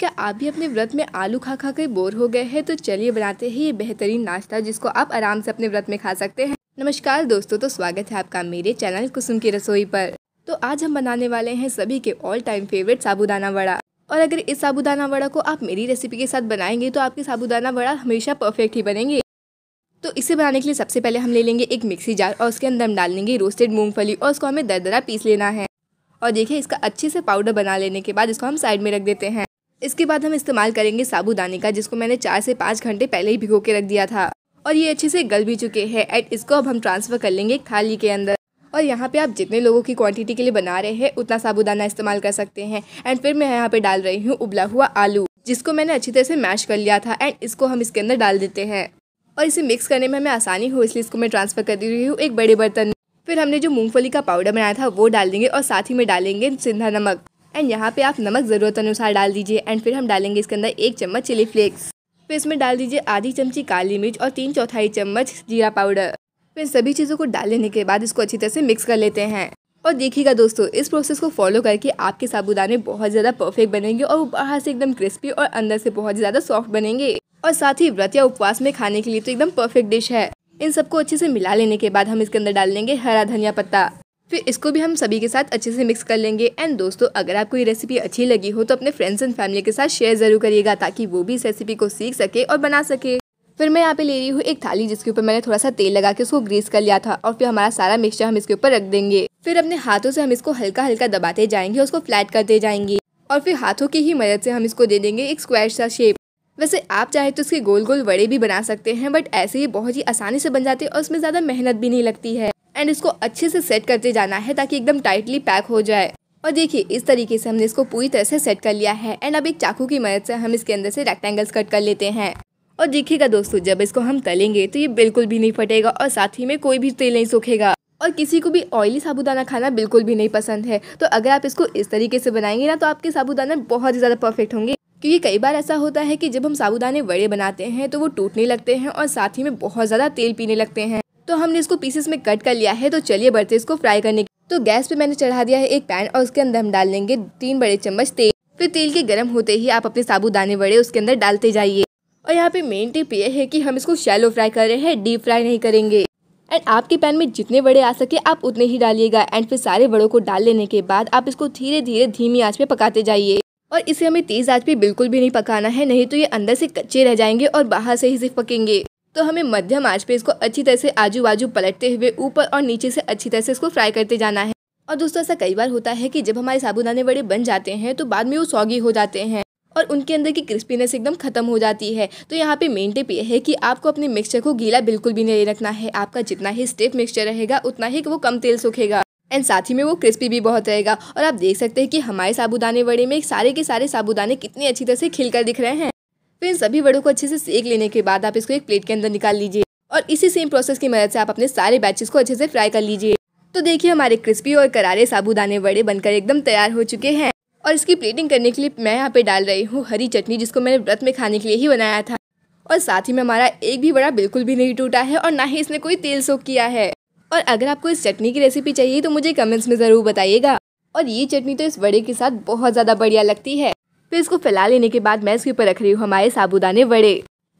क्या आप भी अपने व्रत में आलू खा खा कर बोर हो गए हैं तो चलिए बनाते हैं ये बेहतरीन नाश्ता जिसको आप आराम से अपने व्रत में खा सकते हैं नमस्कार दोस्तों तो स्वागत है आपका मेरे चैनल कुसुम की रसोई पर तो आज हम बनाने वाले हैं सभी के all time favourite sabudana vada और अगर इस साबुदाना वड़ा को आप मेरी रेसिपी के साथ बनाएंगे तो आपके साबुदाना वड़ा हमेशा परफेक्ट ही बनेंगे तो इसे बनाने के लिए सबसे पहले हम ले लेंगे एक मिक्सी जार और उसके अंदर हम डाल लेंगे रोस्टेड मूंगफली और उसको हमें दरदरा पीस लेना है और देखिए इसका अच्छे से पाउडर बना लेने के बाद इसको हम साइड में रख देते हैं इसके बाद हम इस्तेमाल करेंगे साबूदाने का जिसको मैंने चार से पाँच घंटे पहले ही भिगो के रख दिया था और ये अच्छे से गल भी चुके हैं एंड इसको अब हम ट्रांसफ़र कर लेंगे थाली के अंदर और यहाँ पे आप जितने लोगों की क्वांटिटी के लिए बना रहे हैं उतना साबूदाना इस्तेमाल कर सकते हैं एंड फिर मैं यहाँ पे डाल रही हूँ उबला हुआ आलू जिसको मैंने अच्छी तरह से मैश कर लिया था एंड इसको हम इसके अंदर डाल देते हैं और इसे मिक्स करने में हमें आसानी हो इसलिए इसको मैं ट्रांसफ़र कर दे रही हूँ एक बड़े बर्तन में फिर हमने जो मूँगफली का पाउडर बनाया था वो डाल देंगे और साथ ही में डालेंगे सिंधा नमक एंड यहाँ पे आप नमक ज़रूरत अनुसार डाल दीजिए एंड फिर हम डालेंगे इसके अंदर एक चम्मच चिली फ्लेक्स फिर इसमें डाल दीजिए आधी चमची काली मिर्च और तीन चौथाई चम्मच जीरा पाउडर फिर इन सभी चीज़ों को डाल लेने के बाद इसको अच्छी तरह से मिक्स कर लेते हैं और देखिएगा दोस्तों इस प्रोसेस को फॉलो करके आपके साबुदाने बहुत ज़्यादा परफेक्ट बनेंगे और वो बाहर से एकदम क्रिस्पी और अंदर से बहुत ज़्यादा सॉफ्ट बनेंगे और साथ ही व्रत या उपवास में खाने के लिए तो एकदम परफेक्ट डिश है इन सबको अच्छे से मिला लेने के बाद हम इसके अंदर डाल लेंगे हरा धनिया पत्ता फिर इसको भी हम सभी के साथ अच्छे से मिक्स कर लेंगे एंड दोस्तों अगर आपको ये रेसिपी अच्छी लगी हो तो अपने फ्रेंड्स एंड फैमिली के साथ शेयर ज़रूर करिएगा ताकि वो भी इस रेसिपी को सीख सके और बना सके फिर मैं यहाँ पे ले रही हूँ एक थाली जिसके ऊपर मैंने थोड़ा सा तेल लगा के उसको ग्रीस कर लिया था और फिर हमारा सारा मिक्सचर हम इसके ऊपर रख देंगे फिर अपने हाथों से हम इसको हल्का हल्का दबाते जाएंगे उसको फ्लैट करते जाएंगे और फिर हाथों की ही मदद से हम इसको दे देंगे एक स्क्वायर सा शेप वैसे आप चाहे तो इसके गोल गोल वड़े भी बना सकते हैं बट ऐसे ही बहुत ही आसानी से बन जाते हैं और उसमें ज़्यादा मेहनत भी नहीं लगती है एंड इसको अच्छे से सेट करते जाना है ताकि एकदम टाइटली पैक हो जाए और देखिए इस तरीके से हमने इसको पूरी तरह से सेट कर लिया है एंड अब एक चाकू की मदद से हम इसके अंदर से रेक्टेंगल्स कट कर लेते हैं और देखिएगा दोस्तों जब इसको हम तलेंगे तो ये बिल्कुल भी नहीं फटेगा और साथ ही में कोई भी तेल नहीं सूखेगा और किसी को भी ऑयली साबूदाना खाना बिल्कुल भी नहीं पसंद है तो अगर आप इसको इस तरीके से बनाएंगे ना तो आपके साबुदाना बहुत ही ज़्यादा परफेक्ट होंगे क्योंकि कई बार ऐसा होता है कि जब हम साबूदाने बड़े बनाते हैं तो वो टूटने लगते हैं और साथ ही में बहुत ज़्यादा तेल पीने लगते हैं तो हमने इसको पीसेस में कट कर लिया है तो चलिए बढ़ते इसको फ्राई करने के तो गैस पे मैंने चढ़ा दिया है एक पैन और उसके अंदर हम डाल लेंगे तीन बड़े चम्मच तेल फिर तेल के गर्म होते ही आप अपने साबुदाने बड़े उसके अंदर डालते जाइए और यहाँ पे मेन टिप ये है कि हम इसको शैलो फ्राई कर रहे हैं डीप फ्राई नहीं करेंगे एंड आपके पैन में जितने बड़े आ सके आप उतने ही डालिएगा एंड फिर सारे बड़ों को डाल लेने के बाद आप इसको धीरे धीरे धीमी आंच पे पकाते जाइए और इसे हमें तेज़ आंच पे बिल्कुल भी नहीं पकाना है नहीं तो ये अंदर से कच्चे रह जाएंगे और बाहर से ही सिर्फ पकेंगे तो हमें मध्यम आंच पे इसको अच्छी तरह से आजू बाजू पलटते हुए ऊपर और नीचे से अच्छी तरह से इसको फ्राई करते जाना है और दोस्तों ऐसा कई बार होता है कि जब हमारे साबुदाने बड़े बन जाते हैं तो बाद में वो सौगी हो जाते हैं और उनके अंदर की क्रिस्पीनेस एकदम खत्म हो जाती है तो यहाँ पे मेन टिप ये है कि आपको अपने मिक्सचर को गीला बिल्कुल भी नहीं रखना है आपका जितना ही स्टिफ मिक्सचर रहेगा उतना ही वो कम तेल सूखेगा एंड साथ ही में वो क्रिस्पी भी बहुत रहेगा और आप देख सकते हैं कि हमारे साबुदाने वड़े में सारे के सारे साबुदाने कितनी अच्छी तरह से खिलकर दिख रहे हैं फिर इन सभी बड़ों को अच्छे से सेक लेने के बाद आप इसको एक प्लेट के अंदर निकाल लीजिए और इसी सेम प्रोसेस की मदद से आप अपने सारे बैचेस को अच्छे से फ्राई कर लीजिए तो देखिए हमारे क्रिस्पी और करारे साबुदाने वड़े बनकर एकदम तैयार हो चुके हैं और इसकी प्लेटिंग करने के लिए मैं यहाँ पे डाल रही हूँ हरी चटनी जिसको मैंने व्रत में खाने के लिए ही बनाया था और साथ ही में हमारा एक भी बड़ा बिल्कुल भी नहीं टूटा है और ना ही इसने कोई तेल सोख किया है और अगर आपको इस चटनी की रेसिपी चाहिए तो मुझे कमेंट्स में ज़रूर बताइएगा और ये चटनी तो इस वड़े के साथ बहुत ज़्यादा बढ़िया लगती है फिर इसको फैला लेने के बाद मैं इसके ऊपर रख रही हूँ हमारे साबुदाने वड़े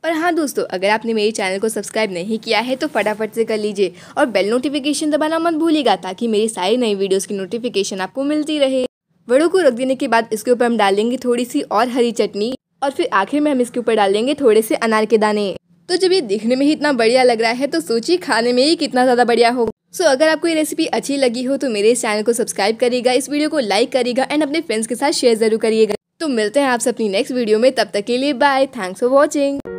और हाँ दोस्तों अगर आपने मेरे चैनल को सब्सक्राइब नहीं किया है तो फटाफट से कर लीजिए और बेल नोटिफिकेशन दबाना मत भूलिएगा ताकि मेरी सारी नई वीडियोस की नोटिफिकेशन आपको मिलती रहे वड़ों को रख देने के बाद इसके ऊपर हम डालेंगे थोड़ी सी और हरी चटनी और फिर आखिर में हम इसके ऊपर डालेंगे थोड़े से अनार के दाने तो जब ये दिखने में ही इतना बढ़िया लग रहा है तो सोचिए खाने में ही कितना ज़्यादा बढ़िया हो सो so, अगर आपको ये रेसिपी अच्छी लगी हो तो मेरे इस चैनल को सब्सक्राइब करिएगा इस वीडियो को लाइक करिएगा एंड अपने फ्रेंड्स के साथ शेयर जरूर करिएगा तो मिलते हैं आपसे अपनी नेक्स्ट वीडियो में तब तक के लिए बाय थैंक्स फॉर वॉचिंग